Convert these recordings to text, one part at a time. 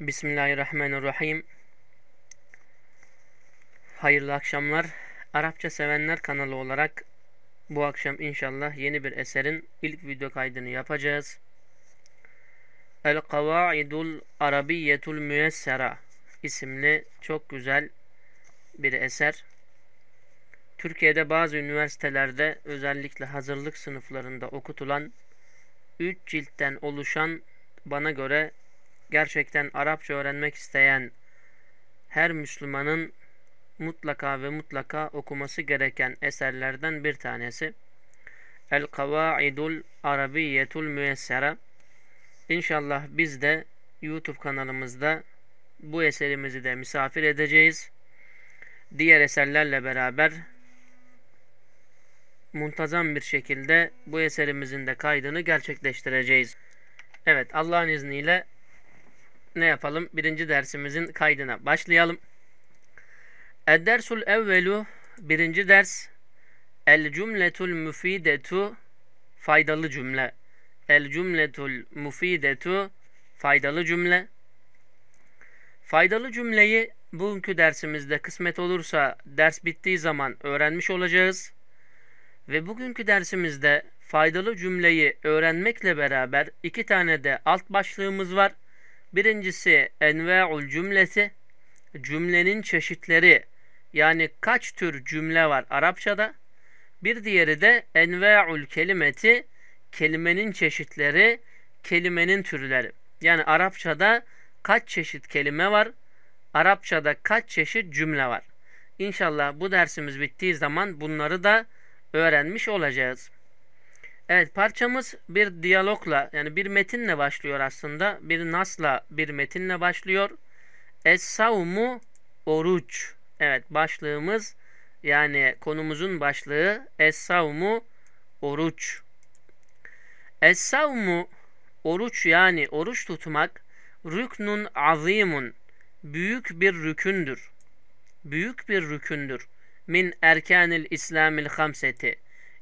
Bismillahirrahmanirrahim. Hayırlı akşamlar. Arapça Sevenler kanalı olarak bu akşam inşallah yeni bir eserin ilk video kaydını yapacağız. El-Kavaidul Arabiyetul Müessera isimli çok güzel bir eser. Türkiye'de bazı üniversitelerde özellikle hazırlık sınıflarında okutulan 3 ciltten oluşan bana göre gerçekten Arapça öğrenmek isteyen her Müslümanın mutlaka ve mutlaka okuması gereken eserlerden bir tanesi. El-Kavaidul Arabiyetul Müessere İnşallah biz de YouTube kanalımızda bu eserimizi de misafir edeceğiz. Diğer eserlerle beraber muntazam bir şekilde bu eserimizin de kaydını gerçekleştireceğiz. Evet Allah'ın izniyle ne yapalım? Birinci dersimizin kaydına başlayalım. Eddersul evvelu birinci ders El cümletul müfidetu faydalı cümle. El cümletul müfidetu faydalı cümle. Faydalı cümleyi bugünkü dersimizde kısmet olursa ders bittiği zaman öğrenmiş olacağız. Ve bugünkü dersimizde faydalı cümleyi öğrenmekle beraber iki tane de alt başlığımız var. Birincisi enva'ul cümlesi cümlenin çeşitleri yani kaç tür cümle var Arapçada. Bir diğeri de enva'ul kelimeti kelimenin çeşitleri kelimenin türleri. Yani Arapçada kaç çeşit kelime var? Arapçada kaç çeşit cümle var? İnşallah bu dersimiz bittiği zaman bunları da öğrenmiş olacağız. Evet parçamız bir diyalogla yani bir metinle başlıyor aslında. Bir nasla bir metinle başlıyor. Es-savmu oruç. Evet başlığımız yani konumuzun başlığı Es-savmu oruç. Es-savmu oruç yani oruç tutmak rüknun azimun büyük bir rükündür. Büyük bir rükündür. Min erkanil İslamil hamseti.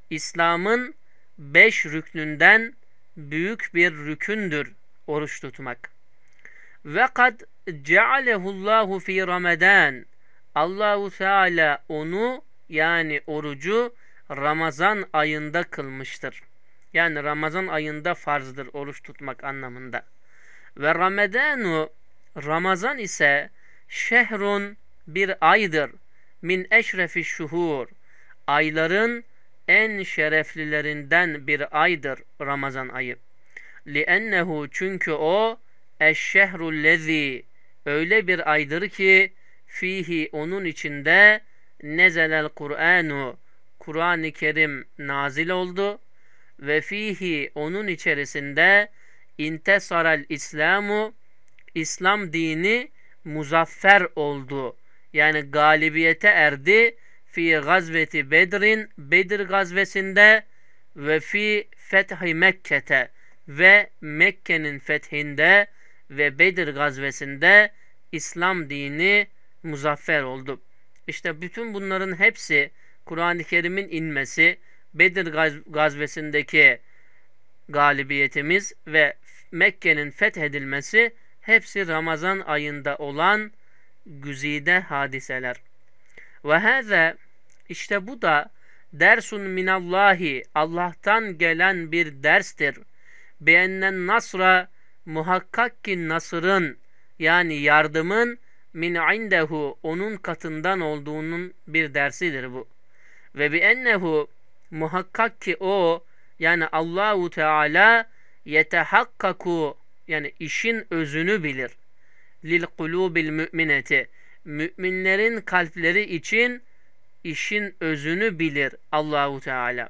İslam'ın beş rüknünden büyük bir rükündür oruç tutmak. Ve kad cealehullahu fi Ramadan, Allahu Teala onu yani orucu Ramazan ayında kılmıştır. Yani Ramazan ayında farzdır oruç tutmak anlamında. Ve Ramadanu, Ramazan ise şehrun bir aydır. Min eşrefi şuhur. Ayların en şereflilerinden bir aydır Ramazan ayı. لِأَنَّهُ Çünkü o eşşehru lezi öyle bir aydır ki fihi onun içinde nezelel Kur'anu Kur'an-ı Kerim nazil oldu ve fihi onun içerisinde intesaral İslamu İslam dini muzaffer oldu. Yani galibiyete erdi fi gazveti Bedrin Bedir gazvesinde ve fi fethi Mekke'te ve Mekke'nin fethinde ve Bedir gazvesinde İslam dini muzaffer oldu. İşte bütün bunların hepsi Kur'an-ı Kerim'in inmesi, Bedir gaz gazvesindeki galibiyetimiz ve Mekke'nin fethedilmesi hepsi Ramazan ayında olan güzide hadiseler. Ve hâzâ işte bu da dersun minallahi Allah'tan gelen bir derstir. Beğenilen nasra muhakkak ki nasırın yani yardımın min indehu onun katından olduğunun bir dersidir bu. Ve bi ennehu muhakkak ki o yani Allahu Teala yetehakkaku yani işin özünü bilir. Lil kulubil mümineti müminlerin kalpleri için işin özünü bilir Allahu Teala.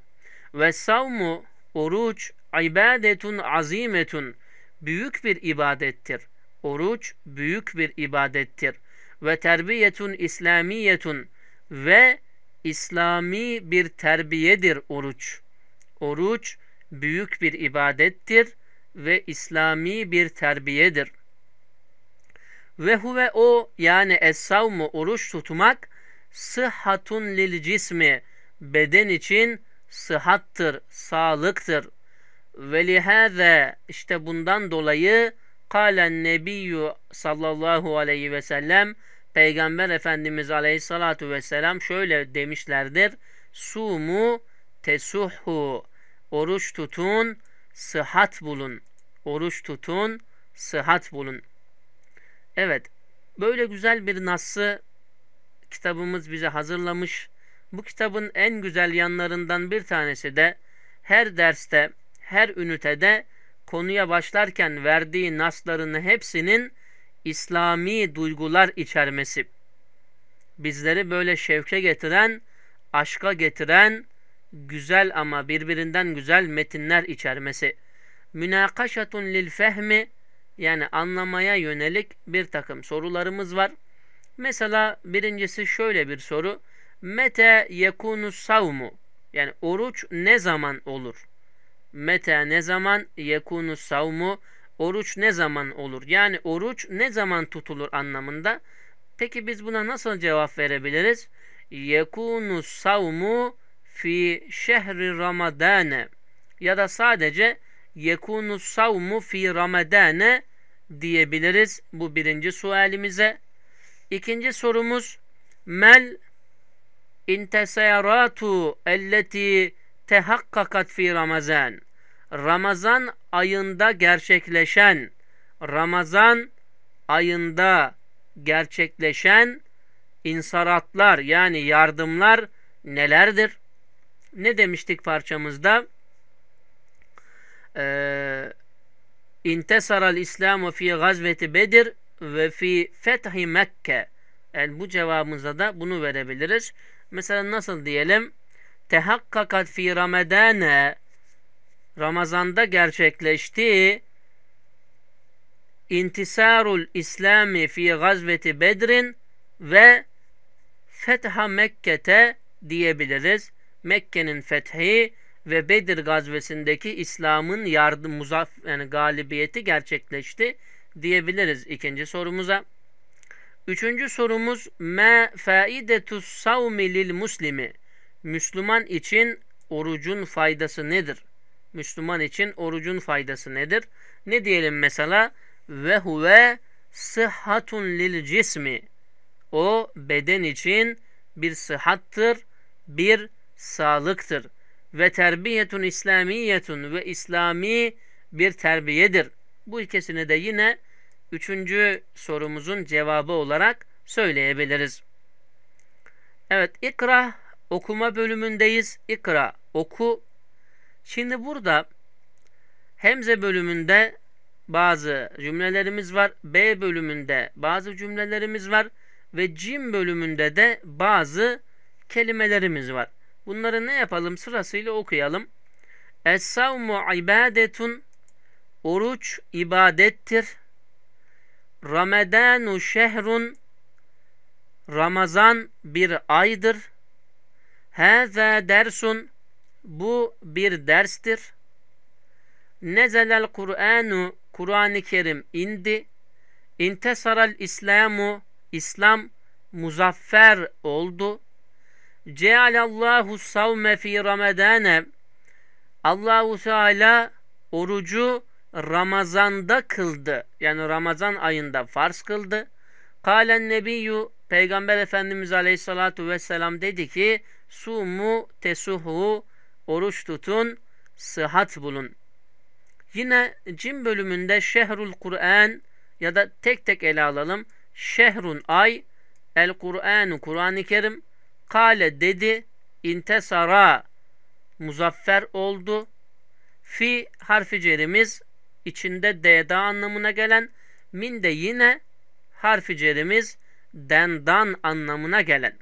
Ve savmu oruç ibadetun azimetun büyük bir ibadettir. Oruç büyük bir ibadettir. Ve terbiyetun İslamiyetun ve İslami bir terbiyedir oruç. Oruç büyük bir ibadettir ve İslami bir terbiyedir. Ve huve o yani es-savmu oruç tutmak sıhhatun lil cismi beden için sıhhattır, sağlıktır. Ve lihâze işte bundan dolayı kalen nebiyyü sallallahu aleyhi ve sellem Peygamber Efendimiz aleyhissalatu vesselam şöyle demişlerdir. Sumu tesuhu oruç tutun sıhhat bulun. Oruç tutun sıhhat bulun. Evet böyle güzel bir nası kitabımız bize hazırlamış. Bu kitabın en güzel yanlarından bir tanesi de her derste, her ünitede konuya başlarken verdiği nasların hepsinin İslami duygular içermesi. Bizleri böyle şevke getiren, aşka getiren güzel ama birbirinden güzel metinler içermesi. Münakaşatun lil fehmi yani anlamaya yönelik bir takım sorularımız var. Mesela birincisi şöyle bir soru. Mete yekunu savmu? Yani oruç ne zaman olur? Mete ne zaman yekunu savmu? Oruç ne zaman olur? Yani oruç ne zaman tutulur anlamında. Peki biz buna nasıl cevap verebiliriz? Yekunu savmu fi şehri ramadane ya da sadece yekunu savmu fi ramadane diyebiliriz bu birinci sualimize. İkinci sorumuz mel intesaratu elleti tehakkakat fi Ramazan. Ramazan ayında gerçekleşen Ramazan ayında gerçekleşen insaratlar yani yardımlar nelerdir? Ne demiştik parçamızda? Ee, İntesaral İslamu fi gazveti Bedir ve fi fethi Mekke yani bu cevabımıza da bunu verebiliriz. Mesela nasıl diyelim? Tehakkakat fi Ramazane Ramazan'da gerçekleşti. İntisarul İslami fi gazveti Bedrin ve Fetha Mekke'te diyebiliriz. Mekke'nin fethi ve Bedir gazvesindeki İslam'ın yardım muzaf yani galibiyeti gerçekleşti diyebiliriz ikinci sorumuza. Üçüncü sorumuz me faidetus savmi lil muslimi. Müslüman için orucun faydası nedir? Müslüman için orucun faydası nedir? Ne diyelim mesela? Ve huve sıhhatun lil cismi. O beden için bir sıhhattır, bir sağlıktır. Ve terbiyetun İslamiyetun ve İslami bir terbiyedir. Bu ikisini de yine üçüncü sorumuzun cevabı olarak söyleyebiliriz. Evet ikra okuma bölümündeyiz. İkra oku. Şimdi burada hemze bölümünde bazı cümlelerimiz var. B bölümünde bazı cümlelerimiz var. Ve cim bölümünde de bazı kelimelerimiz var. Bunları ne yapalım? Sırasıyla okuyalım. Es-savmu ibadetun Oruç ibadettir. Ramedanu şehrun Ramazan bir aydır. Hâzâ dersun bu bir derstir. Nezelel Kur'anu Kur'an-ı Kerim indi. İntesaral İslamu İslam muzaffer oldu. Cealallahu savme fi ramadane Allahu Teala orucu Ramazan'da kıldı. Yani Ramazan ayında farz kıldı. Kalen nebiyyü Peygamber Efendimiz Aleyhisselatü vesselam dedi ki sumu tesuhu oruç tutun sıhhat bulun. Yine cin bölümünde şehrul Kur'an ya da tek tek ele alalım. Şehrun ay el Kur'an Kur'an-ı Kerim kale dedi intesara muzaffer oldu. Fi harfi cerimiz içinde deda anlamına gelen min de yine harfi cerimiz dendan anlamına gelen.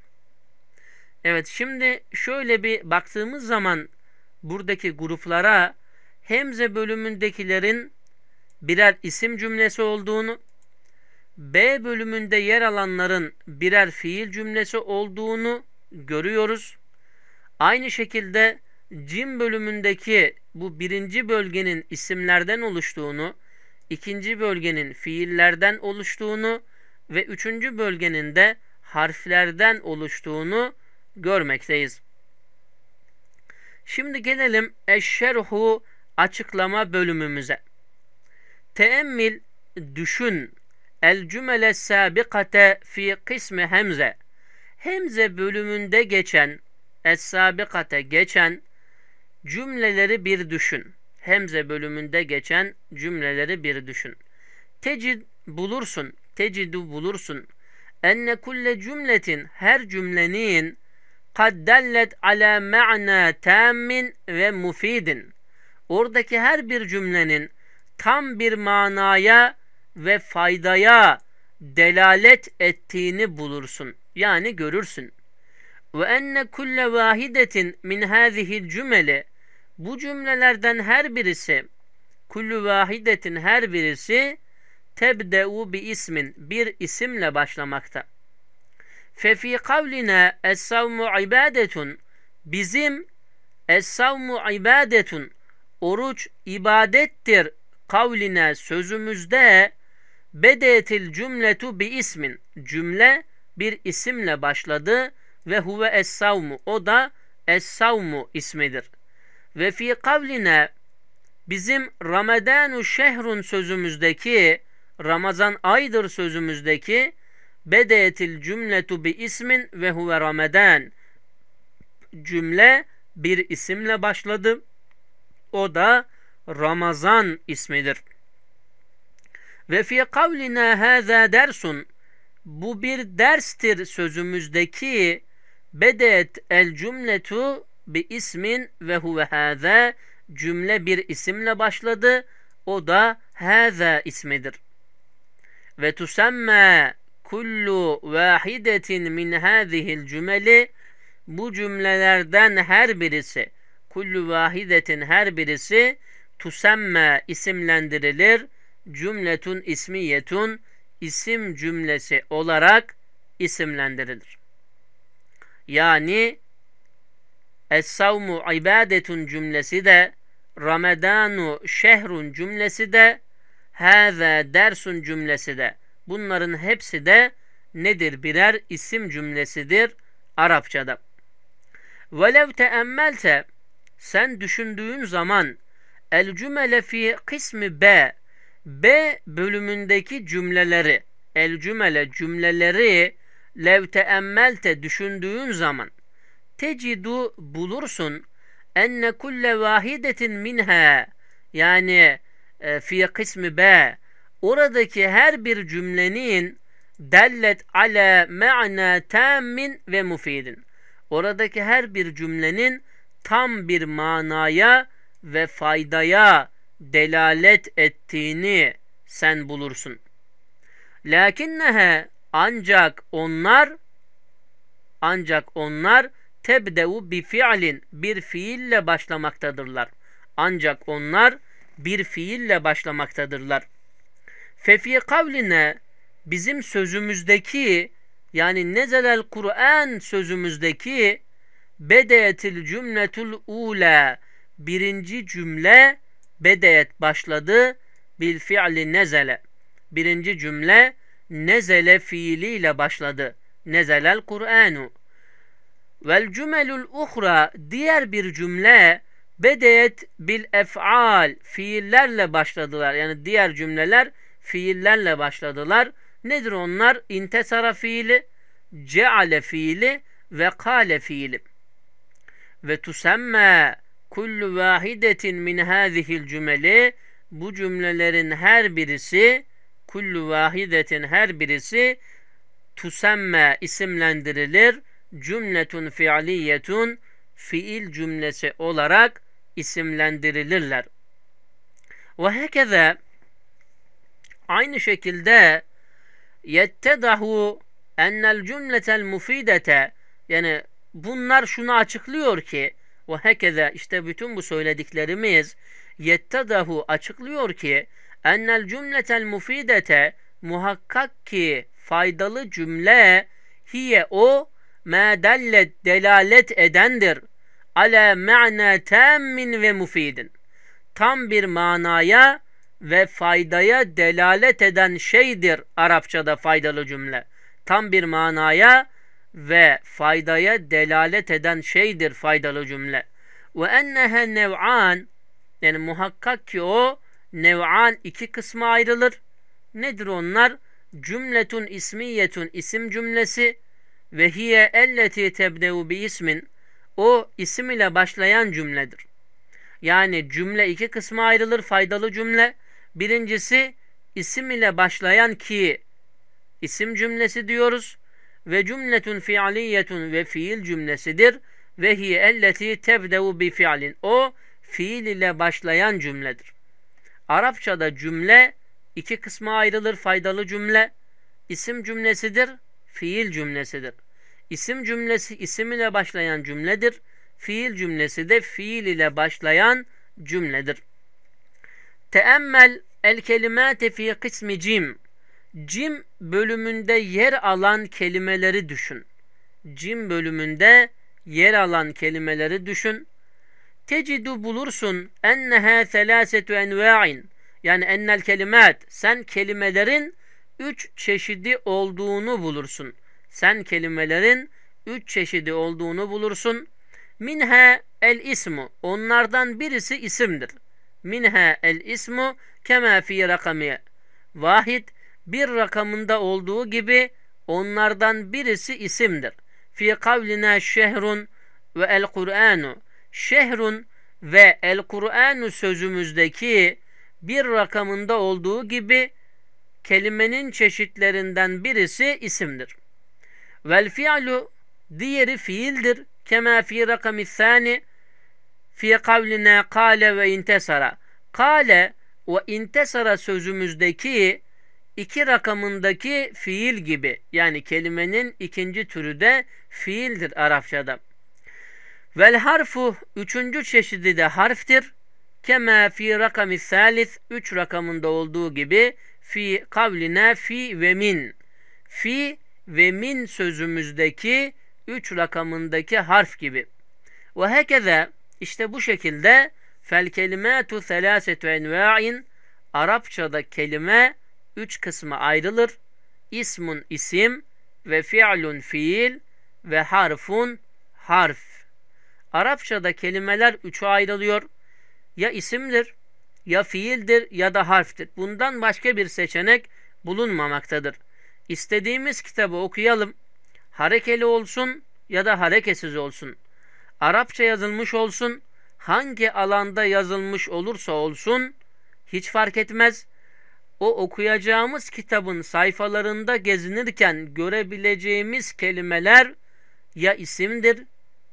Evet şimdi şöyle bir baktığımız zaman buradaki gruplara hemze bölümündekilerin birer isim cümlesi olduğunu, B bölümünde yer alanların birer fiil cümlesi olduğunu görüyoruz. Aynı şekilde cim bölümündeki bu birinci bölgenin isimlerden oluştuğunu, ikinci bölgenin fiillerden oluştuğunu ve üçüncü bölgenin de harflerden oluştuğunu görmekteyiz. Şimdi gelelim eşşerhu açıklama bölümümüze. Teemmil düşün el cümle sabikate fi kısmı hemze. Hemze bölümünde geçen es sabikate geçen Cümleleri bir düşün. Hemze bölümünde geçen cümleleri bir düşün. Tecid bulursun. Tecidu bulursun. Enne kulle cümletin her cümlenin kad dellet ala ma'na tammin ve mufidin. Oradaki her bir cümlenin tam bir manaya ve faydaya delalet ettiğini bulursun. Yani görürsün. Ve enne kulle vahidetin min hazihi cümle bu cümlelerden her birisi kullu vahidetin her birisi tebde'u bi ismin bir isimle başlamakta. Fefi kavline es-savmu ibadetun bizim es-savmu ibadetun oruç ibadettir kavline sözümüzde bedetil cümletu bi ismin cümle bir isimle başladı ve huve es-savmu o da es-savmu ismidir. Ve fi kavline bizim Ramazanu şehrun sözümüzdeki Ramazan aydır sözümüzdeki bedetil cümletu bi ismin ve huve Ramazan cümle bir isimle başladı. O da Ramazan ismidir. Ve fi kavline haza dersun bu bir derstir sözümüzdeki bedet el cümletu bi ismin ve huve hâze cümle bir isimle başladı. O da hâze ismidir. Ve tusemme kullu vahidetin min hâzihil cümeli bu cümlelerden her birisi kullu vahidetin her birisi tusemme isimlendirilir cümletun ismiyetun isim cümlesi olarak isimlendirilir. Yani Es-savmu ibadetun cümlesi de Ramedanu şehrun cümlesi de Hâzâ dersun cümlesi de bunların hepsi de nedir? Birer isim cümlesidir Arapçada. Velev teemmelte sen düşündüğün zaman el cümle fi kısmı B B bölümündeki cümleleri el cümle cümleleri lev teemmelte düşündüğün zaman tecidu bulursun enne kulle vahidetin minha yani e, fi kısmı B oradaki her bir cümlenin dellet ala ma'na tammin ve mufidin. Oradaki her bir cümlenin tam bir manaya ve faydaya delalet ettiğini sen bulursun. Lakinnehe ancak onlar ancak onlar tebdevu bi fiilin bir fiille başlamaktadırlar. Ancak onlar bir fiille başlamaktadırlar. Fefi kavline bizim sözümüzdeki yani nezelel Kur'an sözümüzdeki bedeyetil cümletul Ule birinci cümle bedeyet başladı bil fiili nezele. Birinci cümle nezele fiiliyle başladı. Nezelel Kur'anu. Vel cümelül uhra diğer bir cümle bedeyet bil ef'al fiillerle başladılar. Yani diğer cümleler fiillerle başladılar. Nedir onlar? İntesara fiili, ceale fiili ve kale fiili. Ve tusemme kullu vahidetin min hazihil cümeli bu cümlelerin her birisi kullu vahidetin her birisi tusemme isimlendirilir cümletun fiiliyetun fiil cümlesi olarak isimlendirilirler. Ve hekeze aynı şekilde yettedahu ennel cümletel mufidete yani bunlar şunu açıklıyor ki ve hekeze işte bütün bu söylediklerimiz yettedahu açıklıyor ki ennel cümletel mufidete muhakkak ki faydalı cümle hiye o ma delalet edendir. Ale me'ne tammin ve mufidin. Tam bir manaya ve faydaya delalet eden şeydir Arapçada faydalı cümle. Tam bir manaya ve faydaya delalet eden şeydir faydalı cümle. Ve ennehe nev'an yani muhakkak ki o nev'an iki kısma ayrılır. Nedir onlar? Cümletun ismiyetun isim cümlesi ve hiye elleti tebdevu bi ismin o isim ile başlayan cümledir. Yani cümle iki kısma ayrılır faydalı cümle. Birincisi isim ile başlayan ki isim cümlesi diyoruz ve cümletun fiiliyetun ve fiil cümlesidir ve hiye elleti tebdevu bi fiilin. O fiil ile başlayan cümledir. Arapçada cümle iki kısma ayrılır faydalı cümle isim cümlesidir, fiil cümlesidir. İsim cümlesi isim ile başlayan cümledir. Fiil cümlesi de fiil ile başlayan cümledir. Teemmel el kelimate fi kısmi cim. Cim bölümünde yer alan kelimeleri düşün. Cim bölümünde yer alan kelimeleri düşün. Tecidu bulursun enneha selasetu enva'in. Yani ennel kelimat. Sen kelimelerin üç çeşidi olduğunu bulursun.'' sen kelimelerin üç çeşidi olduğunu bulursun. Minhe el ismu. Onlardan birisi isimdir. Minhe el ismu kema fi rakamiye. Vahid bir rakamında olduğu gibi onlardan birisi isimdir. Fi kavlina şehrun ve el Kur'anu. Şehrun ve el Kur'anu sözümüzdeki bir rakamında olduğu gibi kelimenin çeşitlerinden birisi isimdir. Vel fi'lu diğeri fiildir. Kema fi rakami sani fi kavline kale ve intesara. Kale ve intesara sözümüzdeki iki rakamındaki fiil gibi yani kelimenin ikinci türü de fiildir Arapçada. Vel harfu üçüncü çeşidi de harftir. Kema fi rakami salis üç rakamında olduğu gibi fi kavline fi ve min. Fi ve min sözümüzdeki üç rakamındaki harf gibi. Ve hekeze işte bu şekilde fel kelimetu selasetu enva'in Arapçada kelime üç kısmı ayrılır. İsmun isim ve fi'lun fiil ve harfun harf. Arapçada kelimeler üçe ayrılıyor. Ya isimdir, ya fiildir ya da harftir. Bundan başka bir seçenek bulunmamaktadır. İstediğimiz kitabı okuyalım. Harekeli olsun ya da harekesiz olsun. Arapça yazılmış olsun, hangi alanda yazılmış olursa olsun hiç fark etmez. O okuyacağımız kitabın sayfalarında gezinirken görebileceğimiz kelimeler ya isimdir,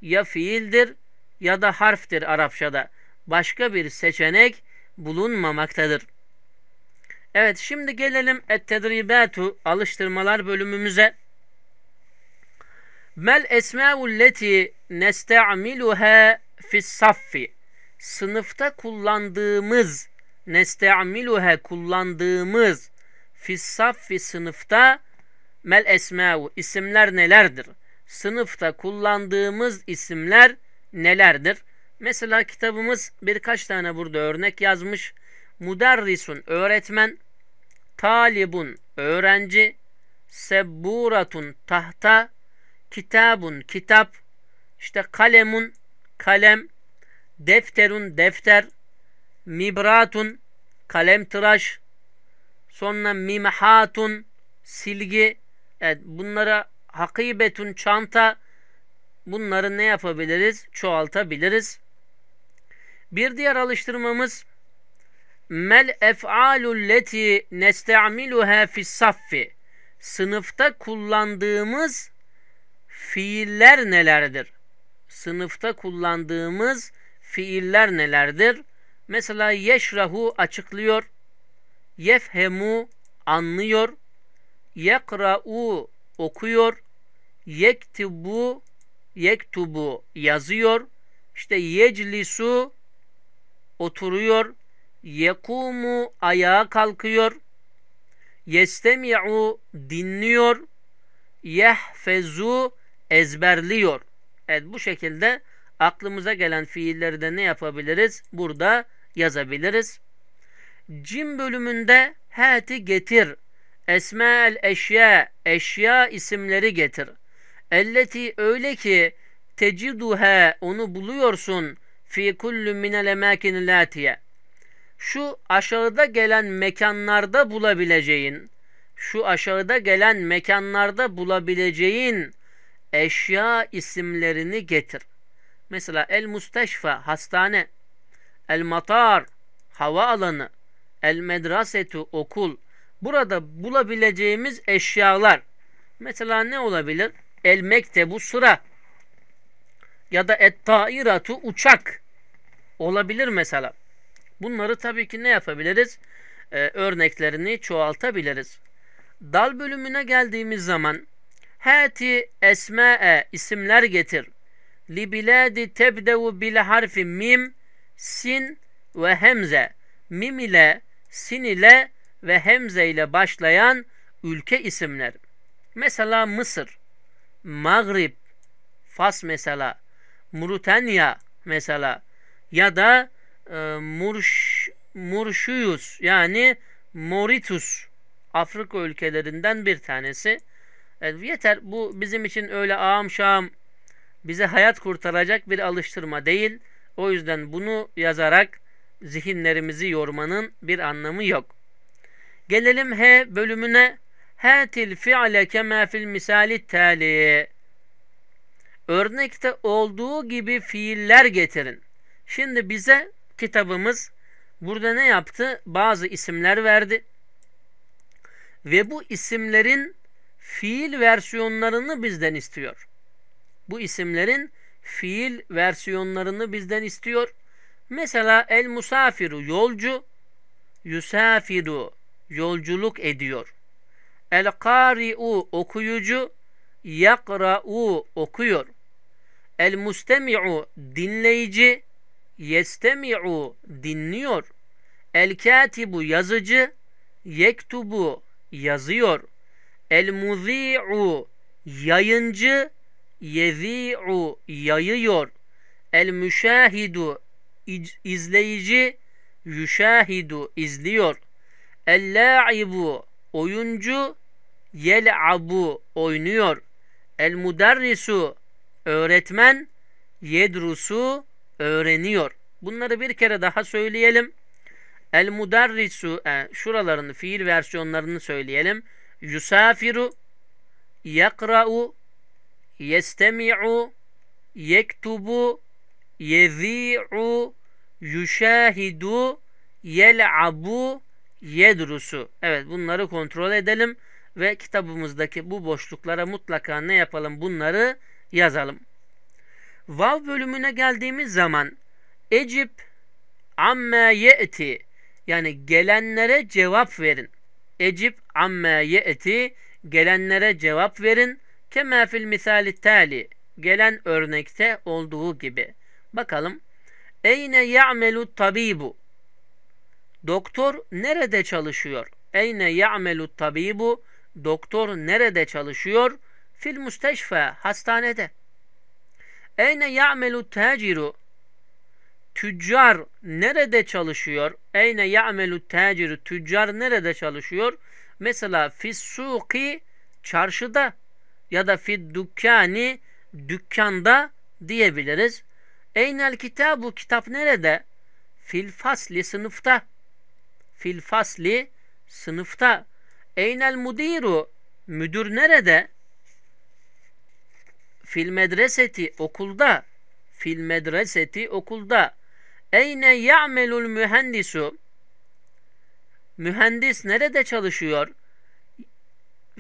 ya fiildir ya da harftir Arapçada. Başka bir seçenek bulunmamaktadır. Evet şimdi gelelim ettedribatu alıştırmalar bölümümüze. Mel esmaulleti nesta'miluha fis saffi. Sınıfta kullandığımız nesta'miluha kullandığımız fis saffi sınıfta mel esmau isimler nelerdir? Sınıfta kullandığımız isimler nelerdir? Mesela kitabımız birkaç tane burada örnek yazmış. Muderrisun öğretmen. Talibun öğrenci. Sebburatun tahta. Kitabun kitap. İşte kalemun kalem. Defterun defter. Mibratun kalem tıraş. Sonra mimhatun silgi. Evet bunlara hakibetun çanta. Bunları ne yapabiliriz? Çoğaltabiliriz. Bir diğer alıştırmamız Mel ef'alul leti nesta'miluha fis saffi. Sınıfta kullandığımız fiiller nelerdir? Sınıfta kullandığımız fiiller nelerdir? Mesela yeşrahu açıklıyor. Yefhemu anlıyor. Yekra'u okuyor. Yektibu yektubu yazıyor. İşte yeclisu oturuyor yekumu ayağa kalkıyor. Yestemi'u dinliyor. Yehfezu ezberliyor. Evet bu şekilde aklımıza gelen fiilleri de ne yapabiliriz? Burada yazabiliriz. Cim bölümünde hati getir. Esmel eşya, eşya isimleri getir. Elleti öyle ki teciduha onu buluyorsun fi kullu minel emakin latiye şu aşağıda gelen mekanlarda bulabileceğin, şu aşağıda gelen mekanlarda bulabileceğin eşya isimlerini getir. Mesela el musteşfa hastane, el matar hava alanı, el medrasetu okul. Burada bulabileceğimiz eşyalar. Mesela ne olabilir? El mektebu sıra ya da et tairatu uçak olabilir mesela. Bunları tabii ki ne yapabiliriz? Ee, örneklerini çoğaltabiliriz. Dal bölümüne geldiğimiz zaman Hati esma'e isimler getir. Li biladi tebdevu bil harfi mim, sin ve hemze. Mim ile, sin ile ve hemze ile başlayan ülke isimler. Mesela Mısır, Maghrib, Fas mesela, Murutanya mesela ya da e, Murş, Murşuyus yani Moritus Afrika ülkelerinden bir tanesi. Evet, yeter bu bizim için öyle ağam şam bize hayat kurtaracak bir alıştırma değil. O yüzden bunu yazarak zihinlerimizi yormanın bir anlamı yok. Gelelim H bölümüne. Hatil fi'le kema fil misali tali. Örnekte olduğu gibi fiiller getirin. Şimdi bize kitabımız burada ne yaptı? Bazı isimler verdi. Ve bu isimlerin fiil versiyonlarını bizden istiyor. Bu isimlerin fiil versiyonlarını bizden istiyor. Mesela el musafiru yolcu, yusafiru yolculuk ediyor. El kari'u okuyucu, yakra'u okuyor. El mustemi'u dinleyici, yestemi'u dinliyor. El katibu yazıcı, yektubu yazıyor. El muzi'u yayıncı, yezi'u yayıyor. El müşahidu izleyici, yüşahidu izliyor. El la'ibu oyuncu, yel'abu oynuyor. El mudarrisu öğretmen, yedrusu öğreniyor. Bunları bir kere daha söyleyelim. El mudarrisu e, şuralarını fiil versiyonlarını söyleyelim. Yusafiru yakra'u yestemi'u yektubu yezi'u yuşahidu yel'abu yedrusu. Evet bunları kontrol edelim ve kitabımızdaki bu boşluklara mutlaka ne yapalım bunları yazalım. Vav bölümüne geldiğimiz zaman Ecip amme ye'ti yani gelenlere cevap verin. Ecip amme ye'ti gelenlere cevap verin. Kema fil misali tali gelen örnekte olduğu gibi. Bakalım. Eyne ya'melu tabibu Doktor nerede çalışıyor? Eyne ya'melu tabibu Doktor nerede çalışıyor? Fil müsteşfa hastanede. Eyne ya'melu taciru? Tüccar nerede çalışıyor? Eyne ya'melu taciru? Tüccar nerede çalışıyor? Mesela fissuki çarşıda ya da fid dükkani dükkanda diyebiliriz. Eynel kitabu kitap nerede? Fil fasli sınıfta. Fil fasli sınıfta. Eynel mudiru müdür nerede? fil medreseti okulda fil medreseti okulda eyne ya'melul mühendisu mühendis nerede çalışıyor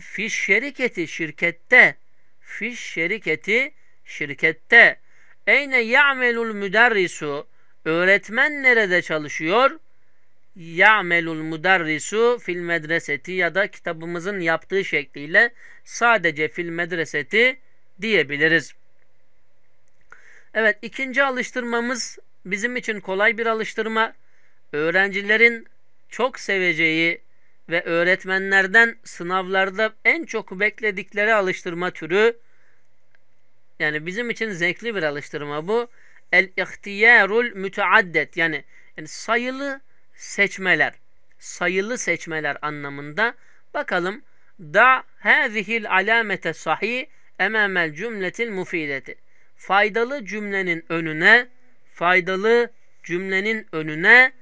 fiş şirketi şirkette fiş şirketi şirkette eyne ya'melul müderrisu öğretmen nerede çalışıyor ya'melul müderrisu fil medreseti ya da kitabımızın yaptığı şekliyle sadece fil medreseti diyebiliriz. Evet ikinci alıştırmamız bizim için kolay bir alıştırma. Öğrencilerin çok seveceği ve öğretmenlerden sınavlarda en çok bekledikleri alıştırma türü yani bizim için zevkli bir alıştırma bu. El ihtiyarul müteaddet yani, yani sayılı seçmeler. Sayılı seçmeler anlamında. Bakalım da hazihil alamete sahih emamel cümletil mufideti. Faydalı cümlenin önüne, faydalı cümlenin önüne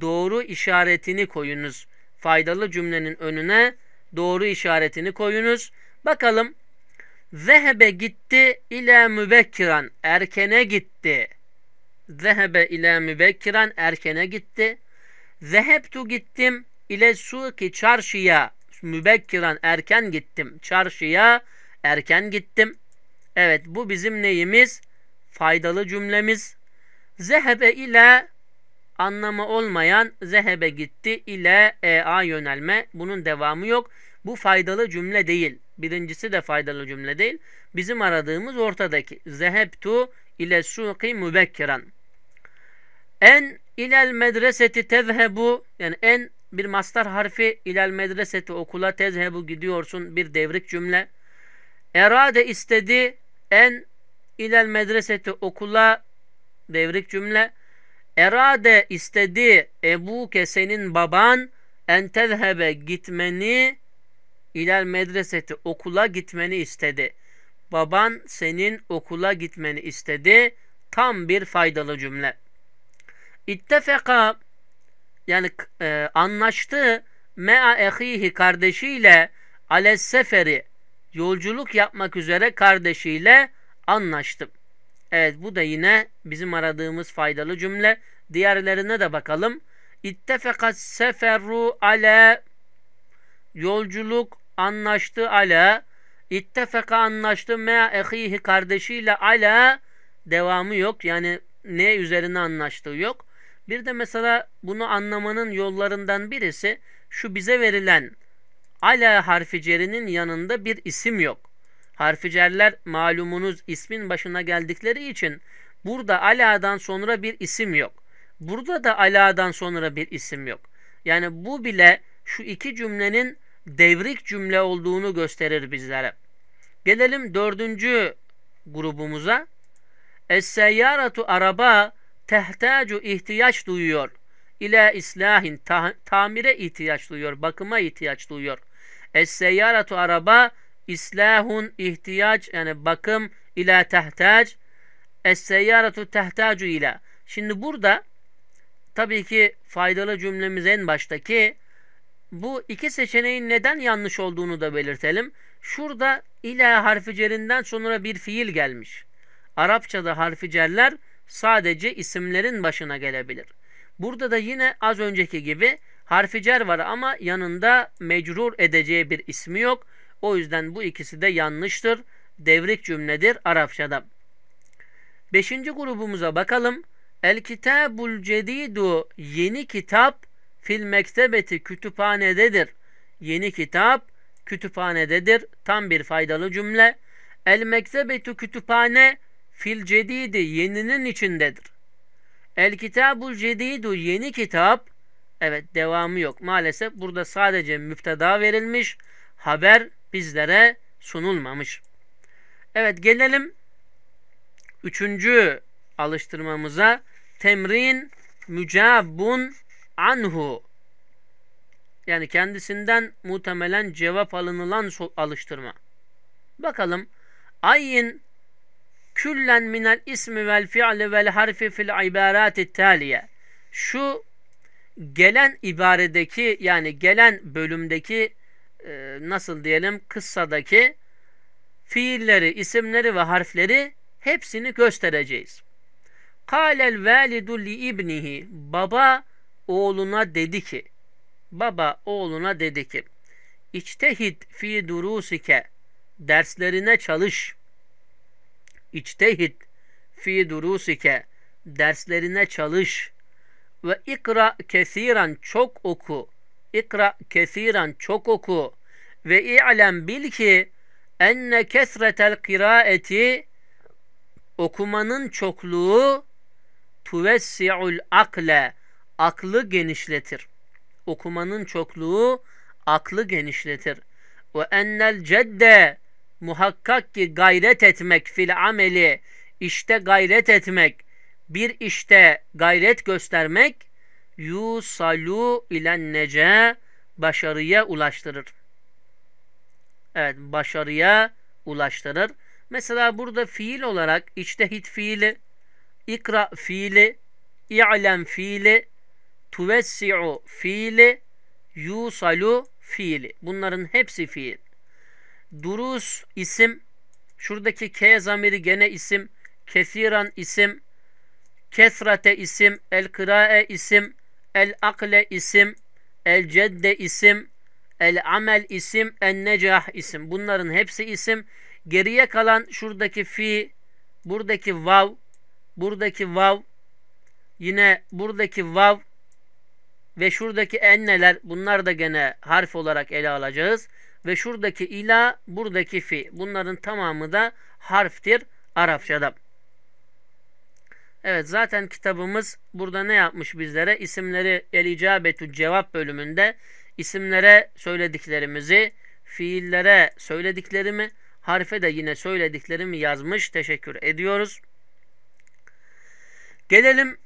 doğru işaretini koyunuz. Faydalı cümlenin önüne doğru işaretini koyunuz. Bakalım. Zehebe gitti ile mübekkiran. Erkene gitti. Zehebe ile mübekkiran erkene gitti. Zehebtu gittim ile suki çarşıya. Mübekkiran erken gittim. Çarşıya Erken gittim. Evet bu bizim neyimiz? Faydalı cümlemiz. Zehebe ile anlamı olmayan zehebe gitti ile ea yönelme. Bunun devamı yok. Bu faydalı cümle değil. Birincisi de faydalı cümle değil. Bizim aradığımız ortadaki. Zehebtu ile suki mübekkiran. En ilel medreseti tezhebu yani en bir mastar harfi ilel medreseti okula tezhebu gidiyorsun bir devrik cümle. Erade istedi en ilel medreseti okula devrik cümle. Erade istedi Ebu kesenin baban en tezhebe gitmeni ilel medreseti okula gitmeni istedi. Baban senin okula gitmeni istedi. Tam bir faydalı cümle. İttefeka yani e, anlaştı mea ehihi kardeşiyle ale seferi yolculuk yapmak üzere kardeşiyle anlaştım. Evet bu da yine bizim aradığımız faydalı cümle. Diğerlerine de bakalım. İttefekat seferru ale yolculuk anlaştı ale İttefeka anlaştı mea ehihi kardeşiyle ale. devamı yok. Yani ne üzerine anlaştığı yok. Bir de mesela bunu anlamanın yollarından birisi şu bize verilen ala harficerinin yanında bir isim yok. Harfi malumunuz ismin başına geldikleri için burada aladan sonra bir isim yok. Burada da aladan sonra bir isim yok. Yani bu bile şu iki cümlenin devrik cümle olduğunu gösterir bizlere. Gelelim dördüncü grubumuza. Es-seyyaratu araba tehtacu ihtiyaç duyuyor. İle islahin ta tamire ihtiyaç duyuyor, bakıma ihtiyaç duyuyor. Es seyyaratu araba islahun ihtiyaç yani bakım ila tehtac. Es seyyaratu tehtacu ila. Şimdi burada tabii ki faydalı cümlemiz en baştaki bu iki seçeneğin neden yanlış olduğunu da belirtelim. Şurada ila harfi cerinden sonra bir fiil gelmiş. Arapçada harfi cerler sadece isimlerin başına gelebilir. Burada da yine az önceki gibi Harfi cer var ama yanında mecrur edeceği bir ismi yok. O yüzden bu ikisi de yanlıştır. Devrik cümledir Arapçada. Beşinci grubumuza bakalım. El kitabul cedidu yeni kitap fil mektebeti kütüphanededir. Yeni kitap kütüphanededir. Tam bir faydalı cümle. El mektebetu kütüphane fil cedidi yeninin içindedir. El kitabul cedidu yeni kitap Evet devamı yok. Maalesef burada sadece müfteda verilmiş. Haber bizlere sunulmamış. Evet gelelim üçüncü alıştırmamıza. Temrin mücabun anhu. Yani kendisinden muhtemelen cevap alınılan alıştırma. Bakalım. Ayin küllen minel ismi vel fi'li vel harfi fil ibarati taliye. Şu gelen ibaredeki yani gelen bölümdeki e, nasıl diyelim kıssadaki fiilleri, isimleri ve harfleri hepsini göstereceğiz. Kâlel velidu li ibnihi baba oğluna dedi ki baba oğluna dedi ki İçtehid fi durusike derslerine çalış. İçtehid fi durusike derslerine çalış.'' ve ikra kesiran çok oku. İkra kesiran çok oku ve i'lem bil ki enne kesretel kiraeti okumanın çokluğu tuvessi'ul akle aklı genişletir. Okumanın çokluğu aklı genişletir. Ve ennel cedde muhakkak ki gayret etmek fil ameli işte gayret etmek bir işte gayret göstermek yusalu ile nece başarıya ulaştırır. Evet başarıya ulaştırır. Mesela burada fiil olarak içtehit fiili, ikra fiili, i'lem fiili, tuvessi'u fiili, yusalu fiili. Bunların hepsi fiil. Durus isim. Şuradaki ke zamiri gene isim. Kesiran isim kesrate isim, el kırae isim, el akle isim, el cedde isim, el amel isim, en necah isim. Bunların hepsi isim. Geriye kalan şuradaki fi, buradaki vav, buradaki vav, yine buradaki vav ve şuradaki enneler bunlar da gene harf olarak ele alacağız. Ve şuradaki ila, buradaki fi. Bunların tamamı da harftir Arapçada. Evet zaten kitabımız burada ne yapmış bizlere? İsimleri el icabetü cevap bölümünde isimlere söylediklerimizi, fiillere söylediklerimi, harfe de yine söylediklerimi yazmış. Teşekkür ediyoruz. Gelelim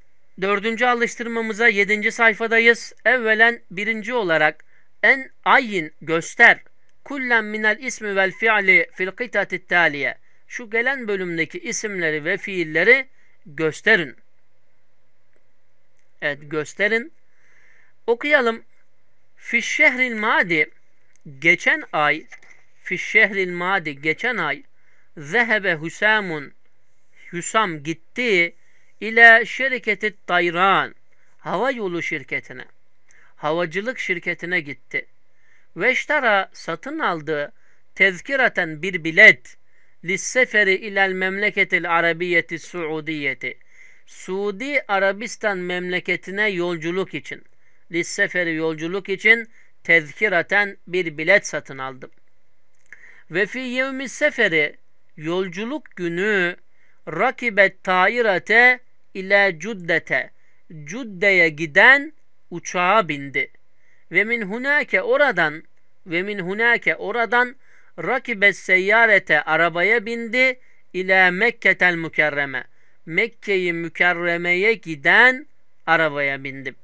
dördüncü alıştırmamıza yedinci sayfadayız. Evvelen birinci olarak en ayin göster kullen minel ismi vel fiili fil kıtatit taliye. Şu gelen bölümdeki isimleri ve fiilleri gösterin. Evet gösterin. Okuyalım. Fiş şehril madi geçen ay fiş şehril madi geçen ay zehebe Hüsamun Hüsam gitti ile şirketi Tayran hava yolu şirketine havacılık şirketine gitti. Veştara satın aldı tezkiraten bir bilet lisseferi ilel memleketil arabiyeti suudiyeti. Suudi Arabistan memleketine yolculuk için, lisseferi yolculuk için tezkiraten bir bilet satın aldım. Ve fi yevmi seferi yolculuk günü rakibet tairate ile cuddete Cudde'ye giden uçağa bindi. Ve min hunake oradan ve min hunake oradan Rakibet seyyarete arabaya bindi ile Mekketel mükerreme. Mekke'yi mükerremeye giden arabaya bindim.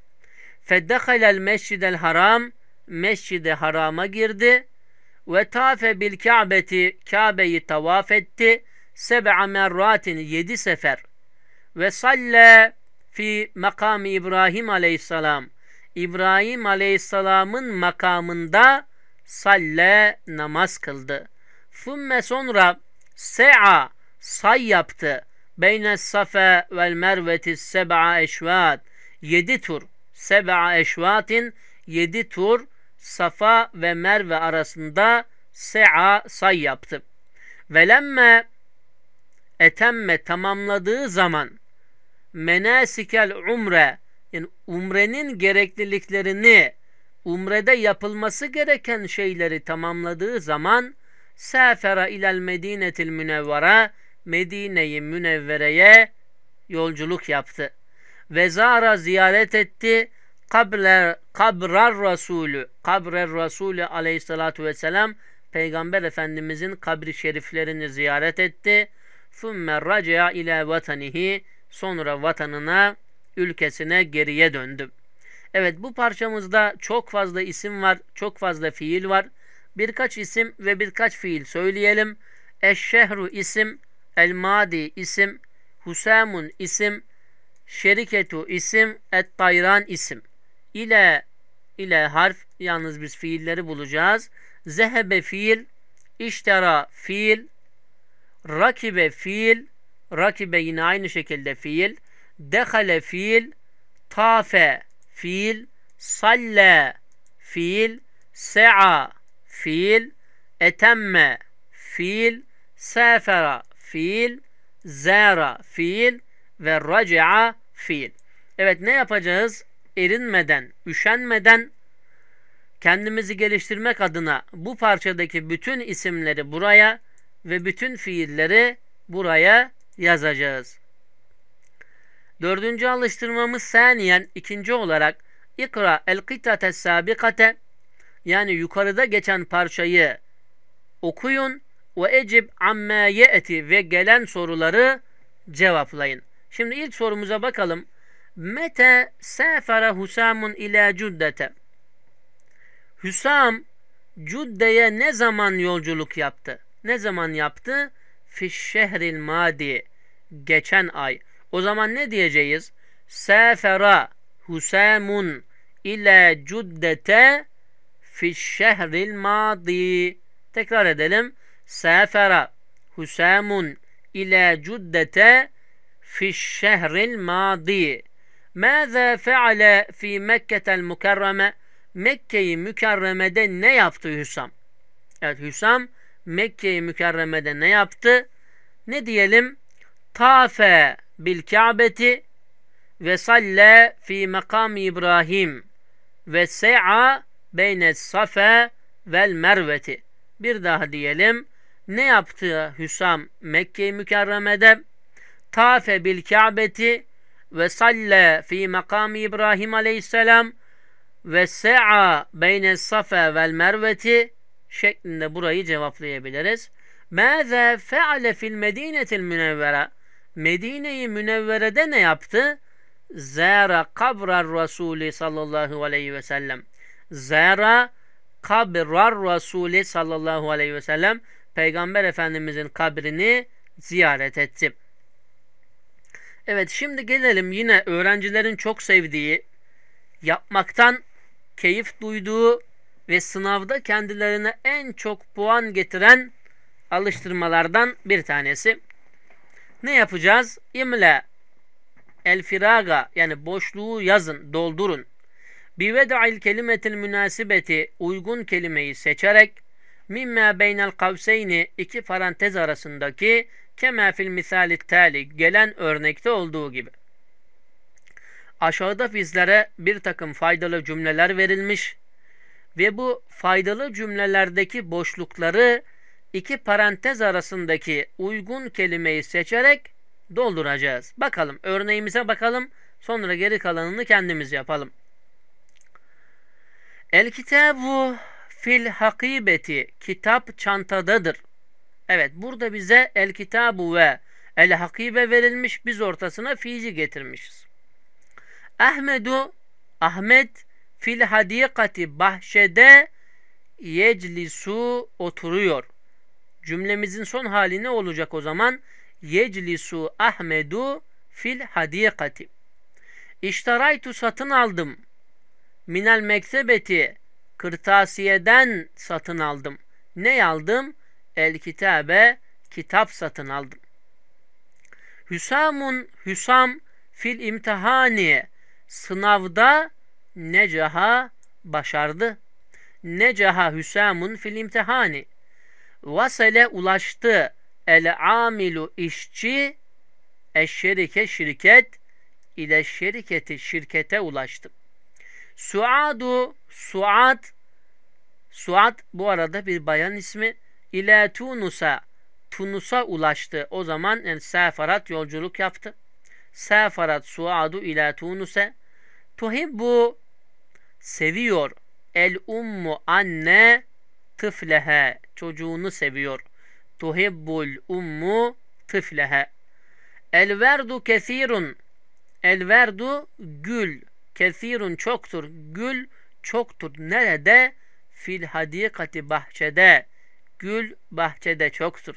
Feddehalel mescidel haram mescide harama girdi ve tafe bil Ka'beti Kabe'yi tavaf etti seb'a merratin yedi sefer ve salle fi makam İbrahim aleyhisselam İbrahim aleyhisselamın makamında salle namaz kıldı. Fümme sonra se'a say yaptı. Beyne safe vel merveti seb'a eşvat. Yedi tur. Seb'a eşvatin yedi tur Safa ve Merve arasında se'a say yaptı. Ve lemme etemme tamamladığı zaman menasikel umre yani umrenin gerekliliklerini umrede yapılması gereken şeyleri tamamladığı zaman sefera ilel medinetil münevvara Medine'yi i Münevvere'ye yolculuk yaptı. Ve zara ziyaret etti. Kabler, kabrar Rasulü kabrer Rasulü aleyhissalatu vesselam Peygamber Efendimizin kabri şeriflerini ziyaret etti. Fümme raca ile vatanihi sonra vatanına ülkesine geriye döndü. Evet bu parçamızda çok fazla isim var, çok fazla fiil var. Birkaç isim ve birkaç fiil söyleyelim. Eşşehru isim, Elmadi isim, Husamun isim, şeriketu isim, et-tayran isim. İle ile harf yalnız biz fiilleri bulacağız. Zehebe fiil, iştera fiil, rakibe fiil, rakibe yine aynı şekilde fiil, dehale fiil, tafe fiil salle fiil se'a fiil etemme fiil sefera fiil zara fiil ve raca'a fiil. Evet ne yapacağız? Erinmeden, üşenmeden kendimizi geliştirmek adına bu parçadaki bütün isimleri buraya ve bütün fiilleri buraya yazacağız. Dördüncü alıştırmamız saniyen ikinci olarak ikra el kıtate sabikate yani yukarıda geçen parçayı okuyun ve ecib amme ye'eti ve gelen soruları cevaplayın. Şimdi ilk sorumuza bakalım. Mete sefere Husamun ile Cüddete. Husam Cüdde'ye ne zaman yolculuk yaptı? Ne zaman yaptı? Fi şehril madi. Geçen ay. O zaman ne diyeceğiz? Sefera Hüsemun ile Cüddete Şehril madi. Tekrar edelim. Sefera Hüsemun ile Cüddete Şehril madi. Mâzâ feale fi Mekketel mükerreme Mekke-i mükerremede ne yaptı Hüsam? Evet Hüsam Mekke-i mükerremede ne yaptı? Ne diyelim? Tafe bil Ka'beti ve salle fi makam İbrahim ve se'a beyne safe vel merveti. Bir daha diyelim. Ne yaptı Hüsam Mekke-i Mükerreme'de? Tafe bil Ka'beti ve salle fi makam İbrahim aleyhisselam ve se'a beyne safe vel merveti şeklinde burayı cevaplayabiliriz. Mâze fe'ale fil medinetil münevvera Medine-i Münevvere'de ne yaptı? Zara kabrar Resulü sallallahu aleyhi ve sellem. Zara kabrar Resulü sallallahu aleyhi ve sellem. Peygamber Efendimizin kabrini ziyaret etti. Evet şimdi gelelim yine öğrencilerin çok sevdiği, yapmaktan keyif duyduğu ve sınavda kendilerine en çok puan getiren alıştırmalardan bir tanesi ne yapacağız? İmle el firaga yani boşluğu yazın, doldurun. Bi veda'il kelimetil münasibeti uygun kelimeyi seçerek mimma beynel kavseyni iki parantez arasındaki kema fil misalit tali gelen örnekte olduğu gibi. Aşağıda bizlere bir takım faydalı cümleler verilmiş ve bu faydalı cümlelerdeki boşlukları iki parantez arasındaki uygun kelimeyi seçerek dolduracağız. Bakalım örneğimize bakalım. Sonra geri kalanını kendimiz yapalım. El kitabu fil hakibeti kitap çantadadır. Evet burada bize el kitabu ve el hakibe verilmiş biz ortasına fiili getirmişiz. Ahmedu Ahmet fil hadikati bahçede yeclisu oturuyor. Cümlemizin son hali ne olacak o zaman? Yeclisu Ahmedu fil hadikati. İştaraytu satın aldım. Minel mektebeti kırtasiyeden satın aldım. Ne aldım? El kitabe kitap satın aldım. Hüsamun Hüsam fil imtihani sınavda necaha başardı. Necaha Hüsamun fil imtihani Vasele ulaştı. El amilu işçi eşşerike şirket ile şirketi şirkete ulaştı. Suadu Suat Suat bu arada bir bayan ismi ile Tunus'a Tunus'a ulaştı. O zaman yani seferat yolculuk yaptı. Seferat Suadu ile Tunus'a Tuhibbu seviyor. El ummu anne tıflehe çocuğunu seviyor. Tuhibbul ummu tıflehe. El verdu kesirun. Elverdu gül. Kesirun çoktur. Gül çoktur. Nerede? Fil hadikati bahçede. Gül bahçede çoktur.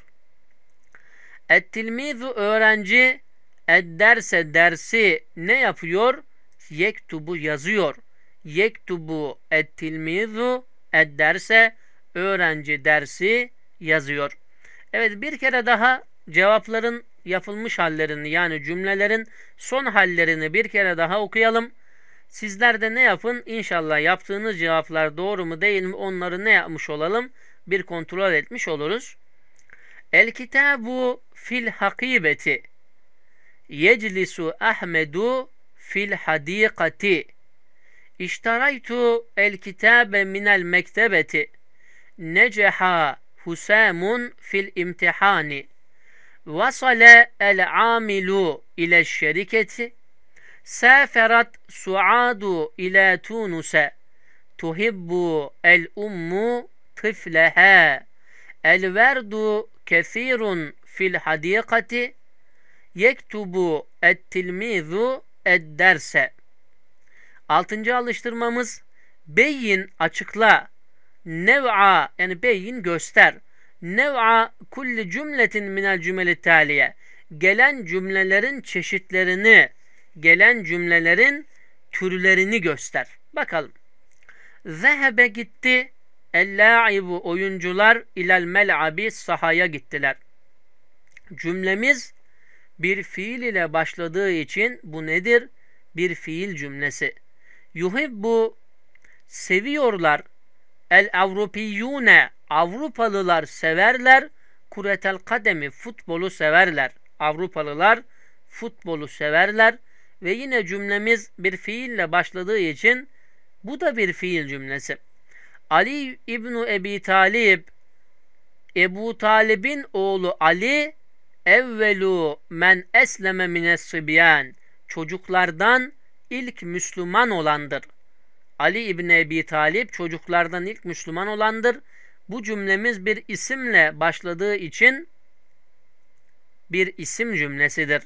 Ettilmizu öğrenci derse dersi ne yapıyor? Yektubu yazıyor. Yektubu ettilmizu derse öğrenci dersi yazıyor. Evet bir kere daha cevapların yapılmış hallerini yani cümlelerin son hallerini bir kere daha okuyalım. Sizler de ne yapın? İnşallah yaptığınız cevaplar doğru mu değil mi onları ne yapmış olalım? Bir kontrol etmiş oluruz. El kitabu fil hakibeti yeclisu Ahmedu fil hadikati iştaraytu el kitabe minel mektebeti نجح حسام في الامتحان وصل العامل إلى الشركة سافرت سعاد إلى تونس تحب الأم طفلها الورد كثير في الحديقة يكتب التلميذ الدرس 6. alıştırmamız beyin açıkla nev'a yani beyin göster. Nev'a kulli cümletin minel cümeli taliye. Gelen cümlelerin çeşitlerini, gelen cümlelerin türlerini göster. Bakalım. Zehebe gitti. El-la'ibu oyuncular ilel mel'abi sahaya gittiler. Cümlemiz bir fiil ile başladığı için bu nedir? Bir fiil cümlesi. Yuhibbu seviyorlar El Avrupiyune Avrupalılar severler. Kuretel kademi futbolu severler. Avrupalılar futbolu severler. Ve yine cümlemiz bir fiille başladığı için bu da bir fiil cümlesi. Ali İbnu Ebi Talib Ebu Talib'in oğlu Ali evvelu men esleme mines sibyan çocuklardan ilk Müslüman olandır. Ali İbni Ebi Talip çocuklardan ilk Müslüman olandır. Bu cümlemiz bir isimle başladığı için bir isim cümlesidir.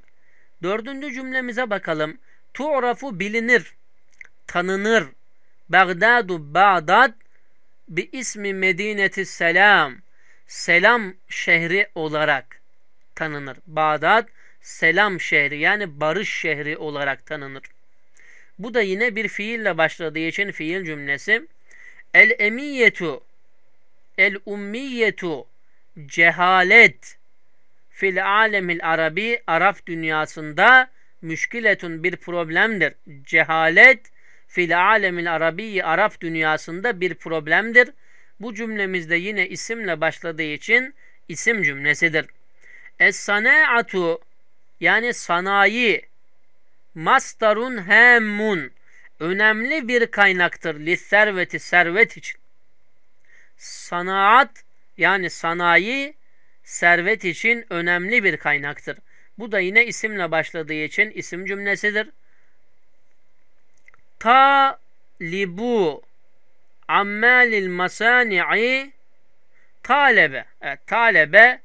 Dördüncü cümlemize bakalım. Tu'rafu bilinir, tanınır. Bagdadu Bağdat bi ismi Medineti Selam. Selam şehri olarak tanınır. Bağdat selam şehri yani barış şehri olarak tanınır. Bu da yine bir fiille başladığı için fiil cümlesi. El emiyetu, el ummiyetu, cehalet fil alemil arabi, Arap dünyasında müşkiletun bir problemdir. Cehalet fil alemil arabi, Arap dünyasında bir problemdir. Bu cümlemizde yine isimle başladığı için isim cümlesidir. Es sanaatu yani sanayi mastarun hemun önemli bir kaynaktır li serveti servet için. Sanaat yani sanayi servet için önemli bir kaynaktır. Bu da yine isimle başladığı için isim cümlesidir. Talibu ammalil masani'i talebe. Evet, talebe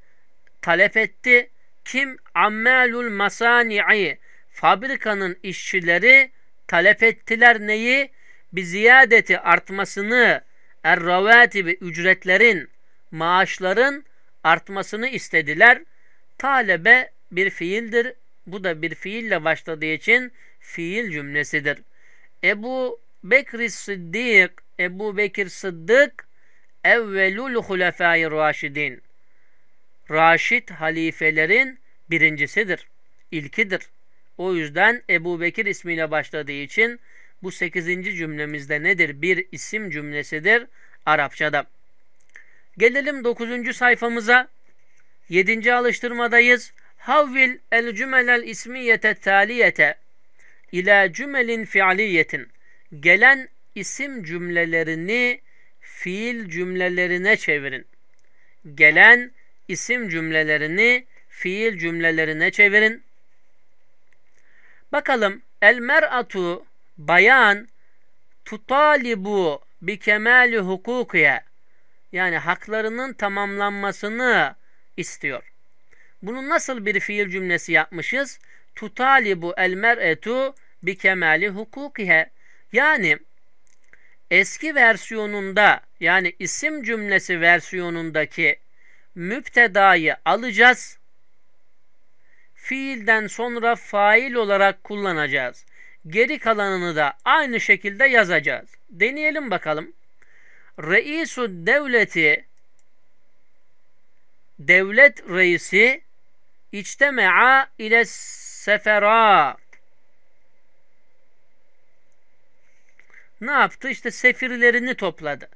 talep etti. Kim ammalul masani'i fabrikanın işçileri talep ettiler neyi? Bir ziyadeti artmasını er ve ücretlerin, maaşların artmasını istediler. Talebe bir fiildir. Bu da bir fiille başladığı için fiil cümlesidir. Ebu Bekir Sıddık, Ebu Bekir Sıddık, evvelul hulefai raşidin. Raşid halifelerin birincisidir, ilkidir. O yüzden Ebu Bekir ismiyle başladığı için bu sekizinci cümlemizde nedir? Bir isim cümlesidir Arapçada. Gelelim dokuzuncu sayfamıza. Yedinci alıştırmadayız. Havvil el cümelel ismiyete taliyete ila cümelin fialiyetin. Gelen isim cümlelerini fiil cümlelerine çevirin. Gelen isim cümlelerini fiil cümlelerine çevirin. Bakalım el mer'atu bayan tutalibu bi kemali hukukiye yani haklarının tamamlanmasını istiyor. Bunu nasıl bir fiil cümlesi yapmışız? Tutalibu el mer'etu bi kemali hukukihe. Yani eski versiyonunda yani isim cümlesi versiyonundaki müptedayı alacağız fiilden sonra fail olarak kullanacağız. Geri kalanını da aynı şekilde yazacağız. Deneyelim bakalım. Reisu devleti devlet reisi içtemea ile sefera ne yaptı? İşte sefirlerini topladı.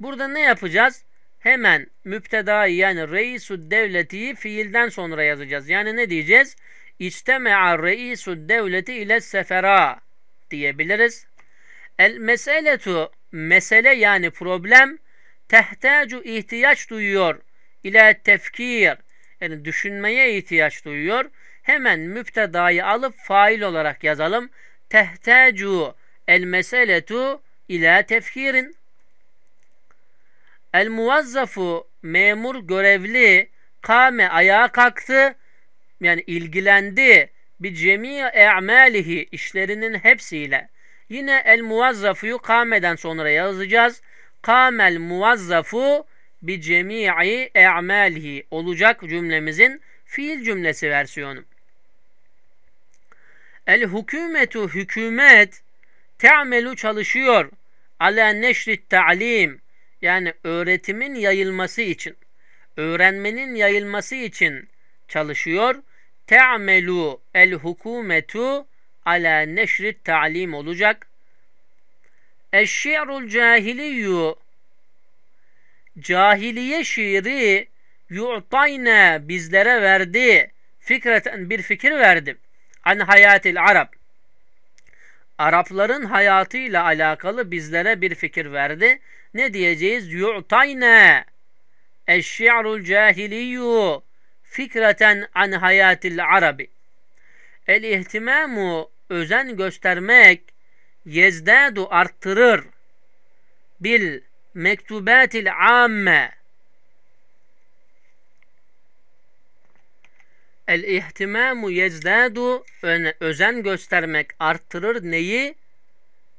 Burada ne yapacağız? hemen müptedayı yani reisü devletiyi fiilden sonra yazacağız. Yani ne diyeceğiz? İçteme'a reisü devleti ile sefera diyebiliriz. El meseletu mesele yani problem tehtecu ihtiyaç duyuyor ile tefkir yani düşünmeye ihtiyaç duyuyor. Hemen müptedayı alıp fail olarak yazalım. Tehtecu el meseletu ile tefkirin El muvazzafu memur görevli kame ayağa kalktı yani ilgilendi bir cemi e'malihi işlerinin hepsiyle. Yine el muvazzafuyu kameden sonra yazacağız. Kamel muvazzafu bi cemi'i e'malihi olacak cümlemizin fiil cümlesi versiyonu. El hükümetu hükümet te'melu çalışıyor. Ala neşrit ta'lim yani öğretimin yayılması için, öğrenmenin yayılması için çalışıyor. Te'melu el hukumetu ala neşri ta'lim olacak. Eşşi'rul cahiliyyu cahiliye şiiri yu'tayna bizlere verdi. Fikreten bir fikir verdi. An hayatil Arab. Arapların hayatıyla alakalı bizlere bir fikir verdi ne diyeceğiz? Yu'tayne eşşi'rul cahiliyyu fikreten an hayatil arabi. El ihtimamu özen göstermek yezdadu arttırır. Bil mektubatil amme. El ihtimamu yezdadu özen göstermek arttırır neyi?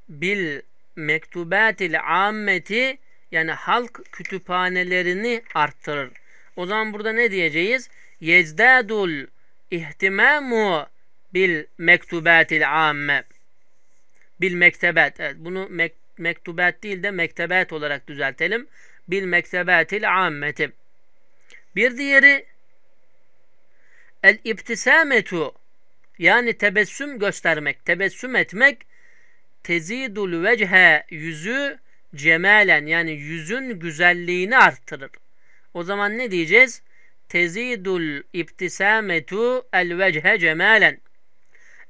Bil mektubatil ammeti yani halk kütüphanelerini arttırır. O zaman burada ne diyeceğiz? Yezdadul ihtimamu bil mektubatil amme. Bil mektebet. Evet, bunu mek mektubat değil de mektebet olarak düzeltelim. Bil mektebatil ammeti. Bir diğeri el ibtisametu yani tebessüm göstermek, tebessüm etmek tezidul vechhe yüzü cemalen yani yüzün güzelliğini arttırır. O zaman ne diyeceğiz? Tezidul ibtisametu el vechhe cemalen.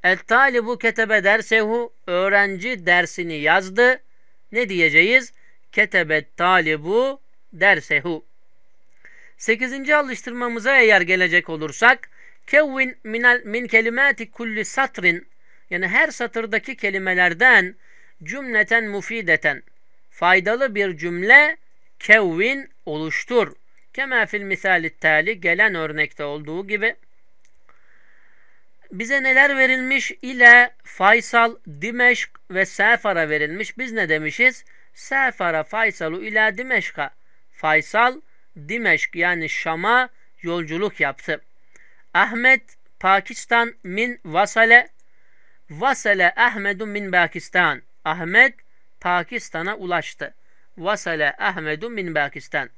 El talibu ketebe dersehu öğrenci dersini yazdı. Ne diyeceğiz? Ketebet talibu dersehu. Sekizinci alıştırmamıza eğer gelecek olursak kevvin min kelimati kulli satrin yani her satırdaki kelimelerden cümleten mufideten faydalı bir cümle kevvin oluştur. Kema fil misali tali gelen örnekte olduğu gibi bize neler verilmiş ile Faysal, Dimeşk ve Sefar'a verilmiş. Biz ne demişiz? Sefar'a Faysalu ile Dimeşk'a. Faysal, Dimeşk yani Şam'a yolculuk yaptı. Ahmet, Pakistan min Vasale Vasale Ahmedu min Pakistan. Ahmet Pakistan'a ulaştı. Vasale Ahmedu min Pakistan.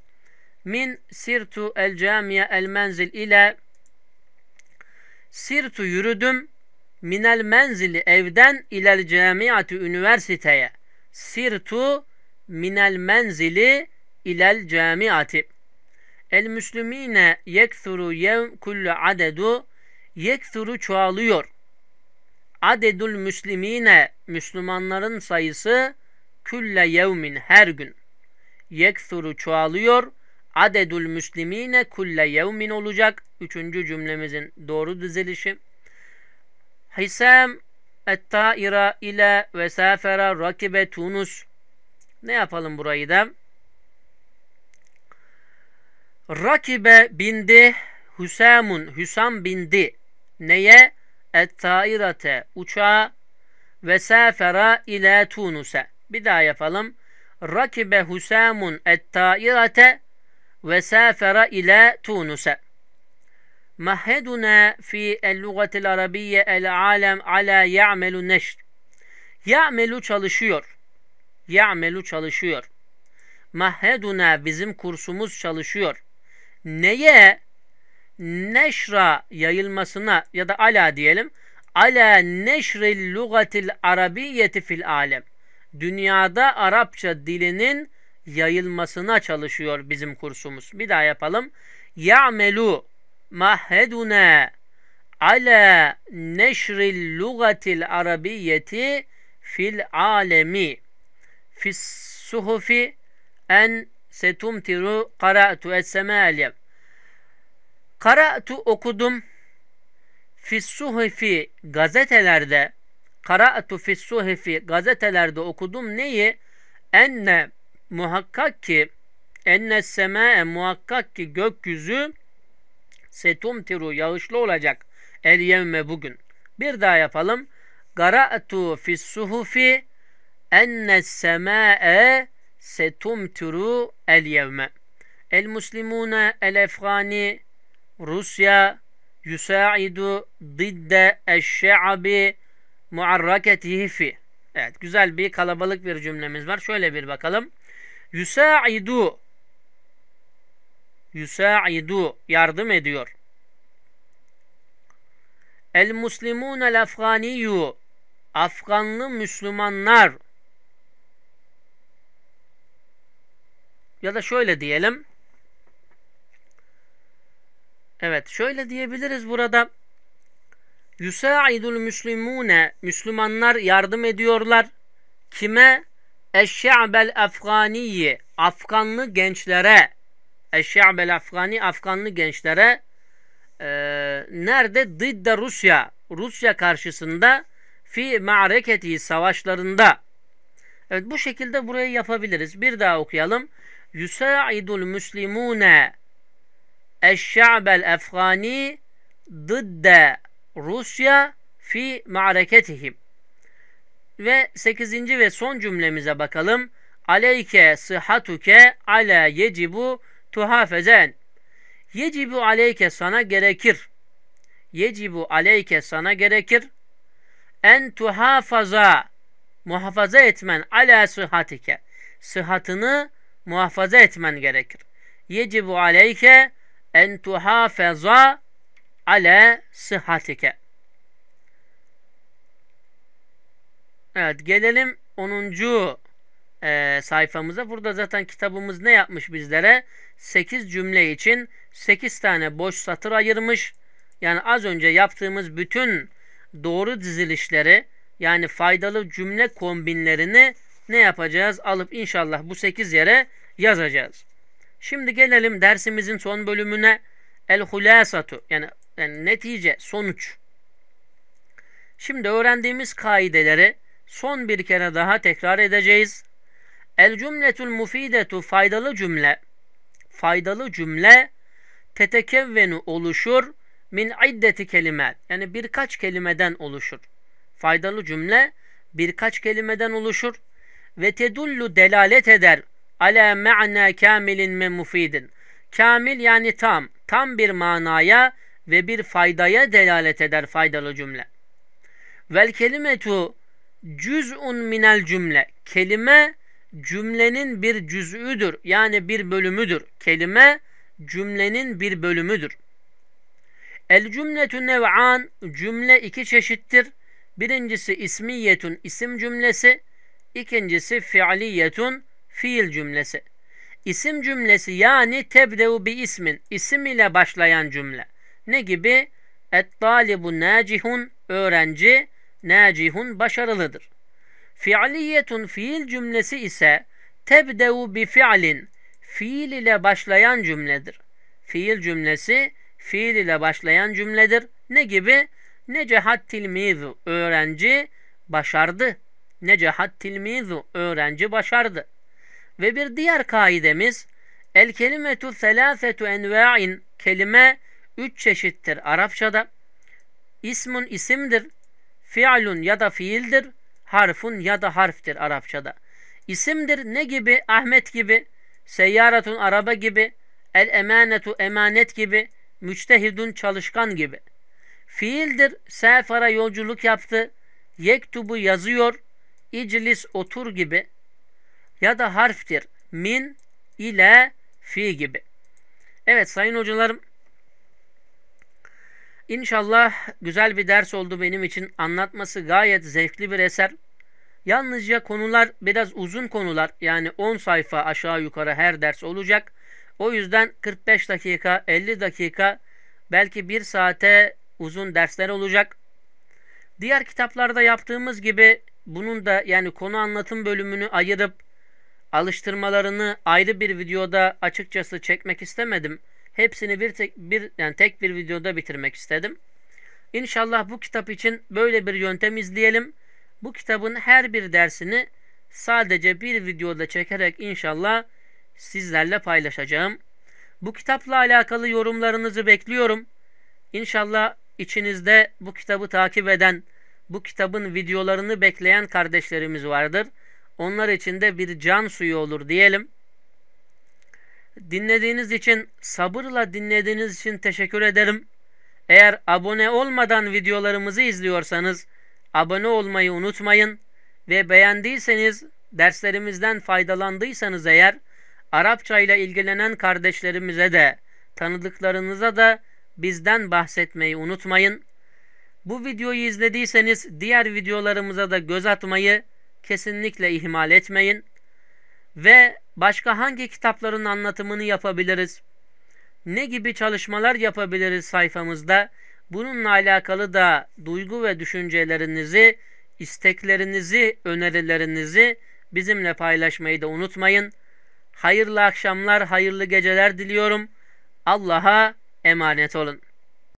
Min sirtu el camiye el menzil ile sirtu yürüdüm minel menzili evden ilel camiatü üniversiteye. Sirtu minel menzili ilel camiati. El müslümine yeksuru yev kullu adedu yeksuru çoğalıyor. Adedul müslimine Müslümanların sayısı külle yevmin her gün yeksuru çoğalıyor. Adedul müslimine külle yevmin olacak. Üçüncü cümlemizin doğru dizilişi. Hisam ettaira ile ve rakibe Tunus. Ne yapalım burayı da? Rakibe bindi. Hüsamun. Hüsam bindi. Neye? et-tairate uçağa ve sefera ile Tunus'a. Bir daha yapalım. Rakibe Husamun et-tairate ve sefera ile Tunus'a. مهدنا في اللغة العربية العالم ala يعمل نشر يعمل çalışıyor يعمل çalışıyor مهدنا bizim kursumuz çalışıyor neye neşra yayılmasına ya da ala diyelim ala neşril lugatil arabiyeti fil alem. Dünyada Arapça dilinin yayılmasına çalışıyor bizim kursumuz. Bir daha yapalım. Ya'melu maheduna ala neşril lugatil arabiyeti fil alemi fis suhufi en setumtiru qara'tu es Kara'tu okudum. Fissuhifi gazetelerde Kara'tu fissuhifi gazetelerde okudum neyi? Enne muhakkak ki enne sema'e muhakkak ki gökyüzü setumtiru yağışlı olacak el yevme bugün. Bir daha yapalım. Gara'tu fis suhufi enne sema'e setumtiru el yevme. El muslimune el efgani Rusya yusaidu didde eşşe'abi muarraketihi fi. Evet güzel bir kalabalık bir cümlemiz var. Şöyle bir bakalım. Yusaidu yusaidu yardım ediyor. El muslimun el afganiyu Afganlı Müslümanlar ya da şöyle diyelim Evet şöyle diyebiliriz burada. Yusaidul müslimune Müslümanlar yardım ediyorlar. Kime? Eşşe'bel Afganiyi Afganlı gençlere Eşşe'bel Afgani Afganlı gençlere e, nerede? Didde Rusya Rusya karşısında fi ma'reketi savaşlarında Evet bu şekilde burayı yapabiliriz. Bir daha okuyalım. Yusaidul müslimune Eşşa'bel Efgani dıdde Rusya fi ma'reketihim. Ve sekizinci ve son cümlemize bakalım. Aleyke sıhhatuke ala yecibu tuhafezen. Yecibu aleyke sana gerekir. Yecibu aleyke sana gerekir. En tuhafaza muhafaza etmen ala sıhhatike. Sıhhatını muhafaza etmen gerekir. Yecibu aleyke en tuhafeza ale sıhhatike. Evet gelelim 10. E, sayfamıza. Burada zaten kitabımız ne yapmış bizlere? 8 cümle için 8 tane boş satır ayırmış. Yani az önce yaptığımız bütün doğru dizilişleri yani faydalı cümle kombinlerini ne yapacağız? Alıp inşallah bu 8 yere yazacağız. Şimdi gelelim dersimizin son bölümüne. El hulasatu yani, yani netice, sonuç. Şimdi öğrendiğimiz kaideleri son bir kere daha tekrar edeceğiz. El cümletul mufidetu faydalı cümle. Faydalı cümle tetekevvenu oluşur min iddeti kelimet. Yani birkaç kelimeden oluşur. Faydalı cümle birkaç kelimeden oluşur. Ve tedullu delalet eder ala ma'na kamilin ve mufidin. Kamil yani tam, tam bir manaya ve bir faydaya delalet eder faydalı cümle. Vel kelimetu cüz'un minel cümle. Kelime cümlenin bir cüz'üdür. Yani bir bölümüdür. Kelime cümlenin bir bölümüdür. El cümletü nev'an cümle iki çeşittir. Birincisi ismiyetun isim cümlesi. İkincisi fiiliyetun fiil cümlesi. İsim cümlesi yani tebdeu bi ismin, isim ile başlayan cümle. Ne gibi? Et-talibu nacihun, öğrenci, nacihun başarılıdır. Fiiliyetun fiil cümlesi ise tebdeu bi fiilin, fiil ile başlayan cümledir. Fiil cümlesi fiil ile başlayan cümledir. Ne gibi? Necehat tilmizu öğrenci başardı. Necehat tilmizu öğrenci başardı. Ve bir diğer kaidemiz el kelimetu selâfetu enva'in kelime üç çeşittir Arapçada. İsmun isimdir, fi'lun ya da fiildir, harfun ya da harftir Arapçada. İsimdir ne gibi? Ahmet gibi, seyyaratun araba gibi, el emanetu emanet gibi, müçtehidun çalışkan gibi. Fiildir, sefara yolculuk yaptı, yektubu yazıyor, iclis otur gibi ya da harftir. Min ile fi gibi. Evet sayın hocalarım. İnşallah güzel bir ders oldu benim için. Anlatması gayet zevkli bir eser. Yalnızca konular biraz uzun konular. Yani 10 sayfa aşağı yukarı her ders olacak. O yüzden 45 dakika, 50 dakika, belki 1 saate uzun dersler olacak. Diğer kitaplarda yaptığımız gibi bunun da yani konu anlatım bölümünü ayırıp alıştırmalarını ayrı bir videoda açıkçası çekmek istemedim. Hepsini bir tek bir yani tek bir videoda bitirmek istedim. İnşallah bu kitap için böyle bir yöntem izleyelim. Bu kitabın her bir dersini sadece bir videoda çekerek inşallah sizlerle paylaşacağım. Bu kitapla alakalı yorumlarınızı bekliyorum. İnşallah içinizde bu kitabı takip eden, bu kitabın videolarını bekleyen kardeşlerimiz vardır. Onlar için de bir can suyu olur diyelim. Dinlediğiniz için, sabırla dinlediğiniz için teşekkür ederim. Eğer abone olmadan videolarımızı izliyorsanız abone olmayı unutmayın ve beğendiyseniz, derslerimizden faydalandıysanız eğer Arapça ile ilgilenen kardeşlerimize de, tanıdıklarınıza da bizden bahsetmeyi unutmayın. Bu videoyu izlediyseniz diğer videolarımıza da göz atmayı kesinlikle ihmal etmeyin. Ve başka hangi kitapların anlatımını yapabiliriz? Ne gibi çalışmalar yapabiliriz sayfamızda? Bununla alakalı da duygu ve düşüncelerinizi, isteklerinizi, önerilerinizi bizimle paylaşmayı da unutmayın. Hayırlı akşamlar, hayırlı geceler diliyorum. Allah'a emanet olun.